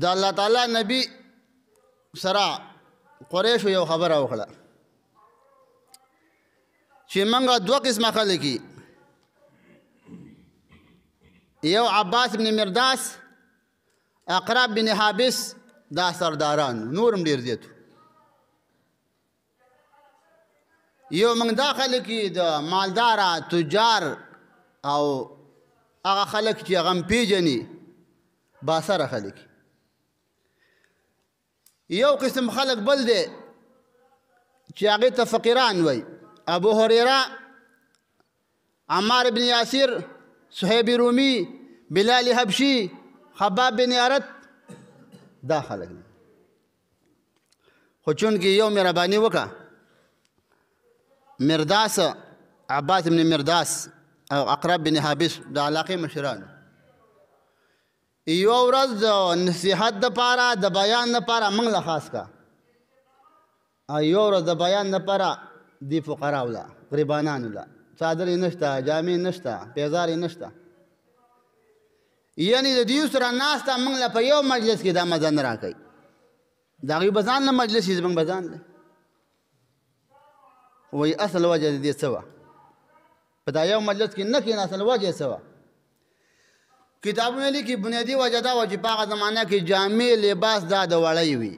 د الله تعالی نبی سره قریش یو خبره وکړه چې موږ دوه قسمه خلک یو عباس بن مرداس اقرب بن حابس دا سرداران نورم ډیر دي یو موږ دا خلک د مالدار تجار او هغه خلک چې غم پیجنې با سره خلک یو قسم خلق بل دی چې هغه ته فقیران وای ابو هريره عمار بن یاسر صہیب رومی بلال حبشي خباب بن ارت دا خلق دی خو چون کې یو مهرباني وکا مرداس عباس بن مرداس او اقرب بن حابس د علاقه مشرانو یو ورځ د نصيحت د پاره د بیان د پاره موږ له خاص کا یو ورځ د بیان د پاره دی فقرا ولا غریبانان ولا څادر نشته جامې نشته پیزار نشته یعنی د دې سره ناس ته موږ له په یو مجلس کې د مزه نه راکې دا غي بزان نه مجلس یې موږ بزان دی وای اصل وجه دې سوا په دا یو مجلس کې نه کې اصل وجه سوا کتابونه لیکي بنیادی وجه دا وه چې په هغه زمانه کې جامې لباس دا د وړی وي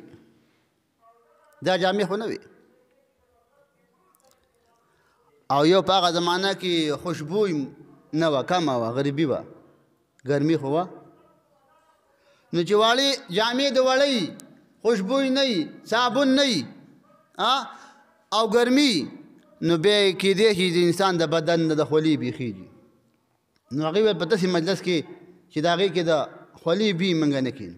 دا جامې خو نه وي او یو په هغه زمانه کې خوشبو نه وه کمه وه غریبي وه ګرمي خو وه نو چې واړې جامې د وړی خوشبو نه وي صابون نه وي او ګرمي نو بیا کېدای شي د انسان د بدن د خولې بیخیږي نو هغې ویل په داسې مجلس کې چې دا غي کې د خولي بي منګ نه کین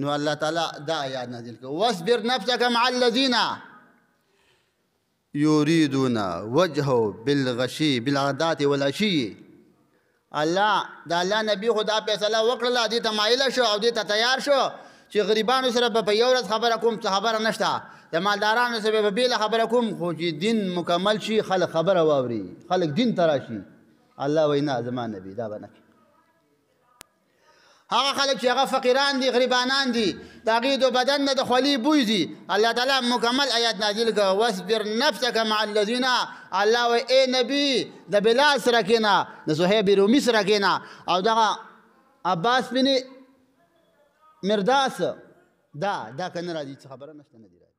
نو الله تعالی دا آیات نازل کړ واصبر نفسك مع الذين يريدون وجهه بالغشي بالعادات والعشي الله دا الله نبی خدا فیصله وکړه دې ته مایل شو او دې ته تیار شو چې غریبانو سره به یو ورځ خبره کوم څه خبره نشته د مالدارانو سره به بیل خبره کوم خو چې دین مکمل شي خلک خبره واوري خلک دین تراشي الله وینا زما نبی دا بنه هغه خلک چې هغه فقیران دي غریبانان دي د هغې د بدن نه د خولي بوی دي الله تعالی مکمل آیات نازل کړه واصبر نفسک مع الذین الله وی ای نبی د بلال سره کینا د صهیب رومي سره کینا او دغه عباس بن مرداس دا دا کنه راځي خبره نشته نه دی راځي